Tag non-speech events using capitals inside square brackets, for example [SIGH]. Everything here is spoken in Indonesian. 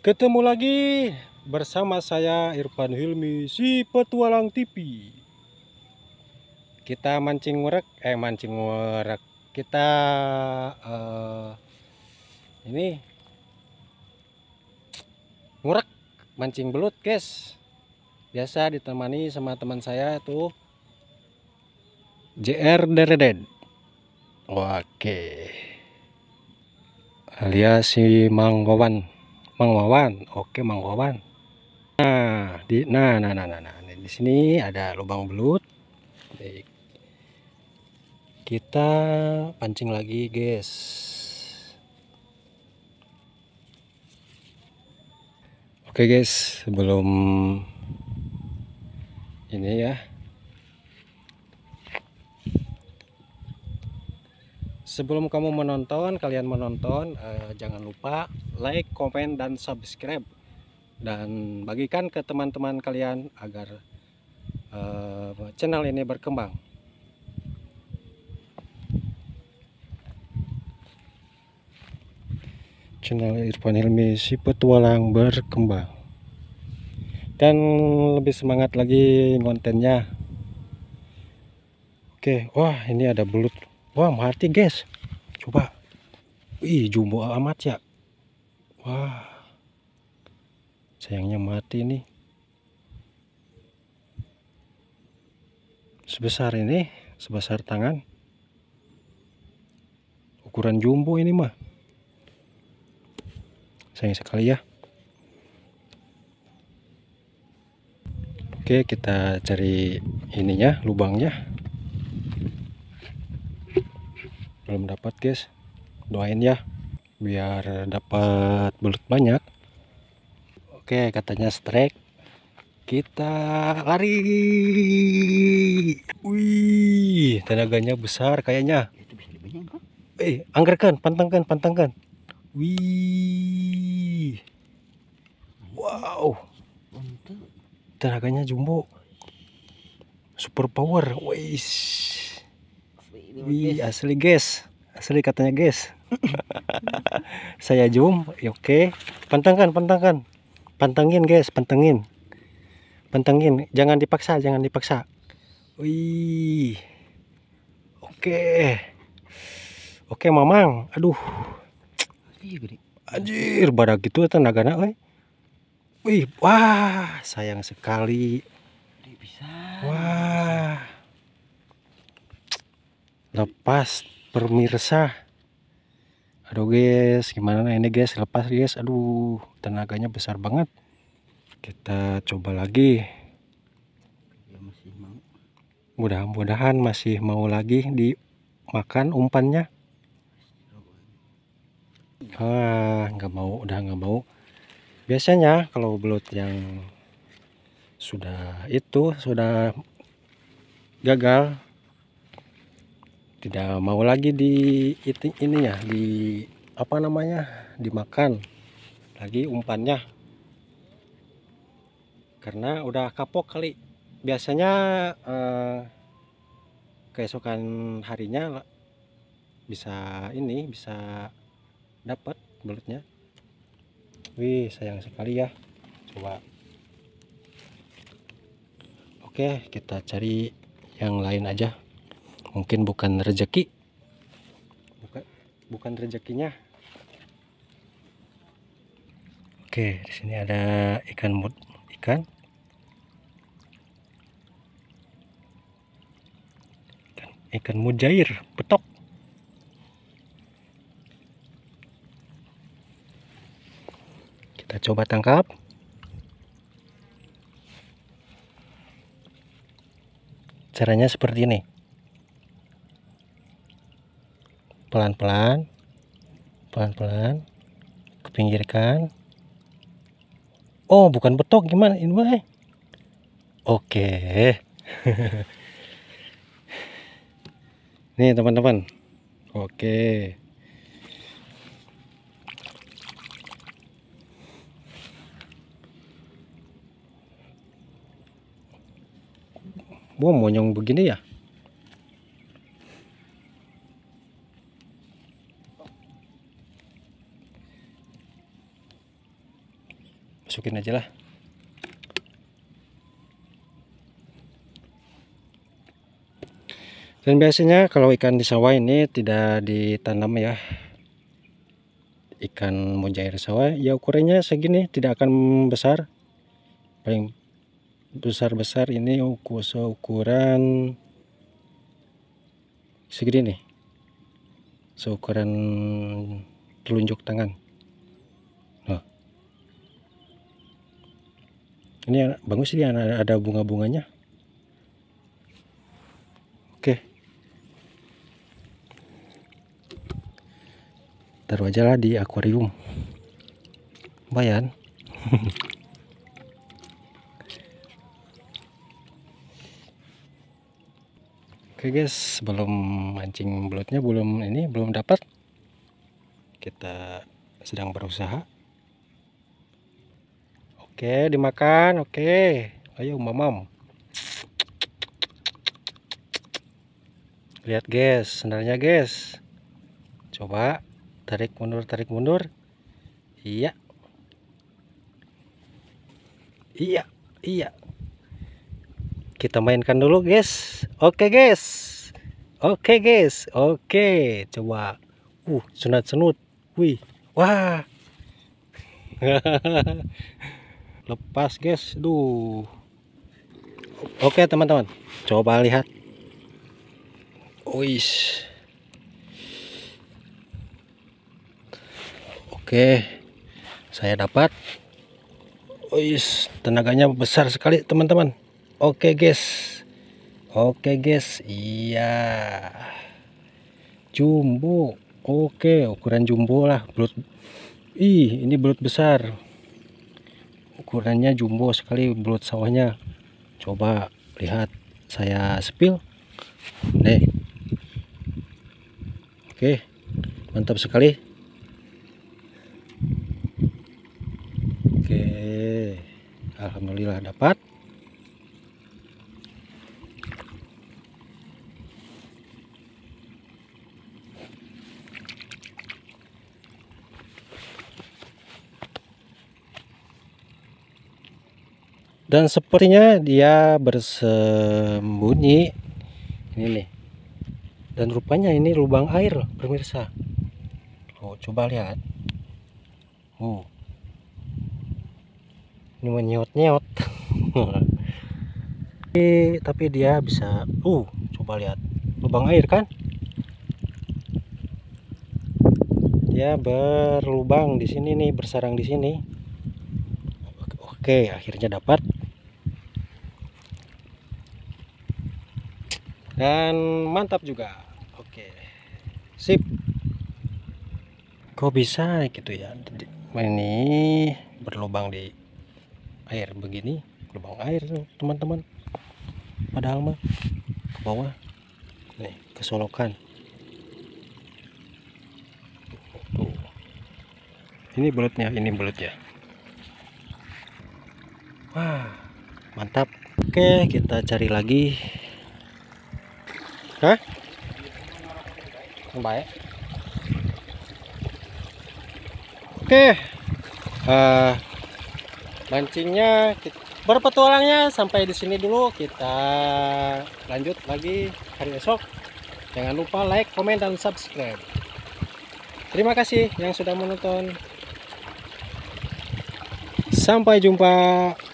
Ketemu lagi bersama saya Irfan Hilmi si petualang TV. Kita mancing ngorek, eh mancing ngorek. Kita uh, ini ngorek mancing belut, guys. Biasa ditemani sama teman saya tuh JR Dereden. Oke. Alias si Manggowan. Mang Wawan. Oke, Mang Wawan. Nah, di nah nah nah nah, nah. Ini di sini ada lubang belut. Baik. Kita pancing lagi, guys. Oke, guys, sebelum ini ya. sebelum kamu menonton kalian menonton eh, jangan lupa like komen dan subscribe dan bagikan ke teman-teman kalian agar eh, channel ini berkembang channel Irfan Hilmi si petualang berkembang dan lebih semangat lagi kontennya oke wah ini ada belut wah mati guys coba wih jumbo amat ya wah sayangnya mati nih sebesar ini sebesar tangan ukuran jumbo ini mah sayang sekali ya oke kita cari ininya lubangnya belum dapat guys doain ya biar dapat belut banyak oke katanya strike kita lari wih tenaganya besar kayaknya eh anggarkan, pantangkan pantangkan wih wow tenaganya jumbo super power wih Wih, asli guys. Asli katanya guys. [LAUGHS] Saya zoom, oke ya, oke. Pantangkan, pantangkan. pantangin guys, pantangin, pantangin. jangan dipaksa, jangan dipaksa. Wih. Oke. Oke, Mamang. Aduh. Iya, Anjir, badak gitu tenaga nak Wih, wah, sayang sekali. Wah, lepas pemirsa aduh guys gimana ini guys lepas guys aduh tenaganya besar banget kita coba lagi ya, mudah-mudahan masih mau lagi dimakan umpannya ah nggak mau udah nggak mau biasanya kalau belut yang sudah itu sudah gagal tidak mau lagi di ini ya di apa namanya dimakan lagi umpannya karena udah kapok kali biasanya eh, keesokan harinya bisa ini bisa dapat belutnya wih sayang sekali ya coba oke kita cari yang lain aja mungkin bukan rezeki bukan bukan rezekinya oke di sini ada ikan mut ikan ikan, ikan mujair betok kita coba tangkap caranya seperti ini pelan-pelan pelan-pelan ke oh bukan betok gimana ini oke oke [LAUGHS] nih teman-teman oke okay. wow, monyong begini ya? masukin aja lah dan biasanya kalau ikan di sawah ini tidak ditanam ya ikan mujair sawah ya ukurannya segini tidak akan besar paling besar-besar ini ukuran segini nih seukuran telunjuk tangan ini bagus ini ada bunga-bunganya oke taruh aja lah di akuarium Bayan. [LAUGHS] Oke guys, sebelum mancing belutnya belum ini belum dapat. Kita sedang berusaha. Oke, dimakan. Oke. Ayo, mamam. Lihat, guys, sendalnya, guys. Coba tarik mundur, tarik mundur. Iya. Iya, iya. Kita mainkan dulu, guys. Oke, guys. Oke, guys. Oke, coba. Uh, senut senut, Wih. Wah. [LAUGHS] lepas guys duh oke teman-teman coba lihat wis oke saya dapat wis tenaganya besar sekali teman-teman oke guys oke guys iya jumbo oke ukuran jumbo lah belut ih ini belut besar ukurannya jumbo sekali belut sawahnya coba lihat saya spill nih oke mantap sekali oke alhamdulillah dapat dan sepertinya dia bersembunyi ini nih dan rupanya ini lubang air pemirsa oh, coba lihat Uh. ini menyiot-nyiot. [LAUGHS] tapi, tapi dia bisa uh coba lihat lubang air kan dia berlubang di sini nih bersarang di sini oke akhirnya dapat dan mantap juga oke sip kok bisa gitu ya ini berlubang di air begini lubang air teman-teman padahal mah ke bawah nih kesolokan tuh ini bulatnya ini belutnya wah mantap oke kita cari lagi Hah? Baik. Oke. Uh, mancingnya berpetualangnya sampai di sini dulu. Kita lanjut lagi hari esok. Jangan lupa like, komen dan subscribe. Terima kasih yang sudah menonton. Sampai jumpa.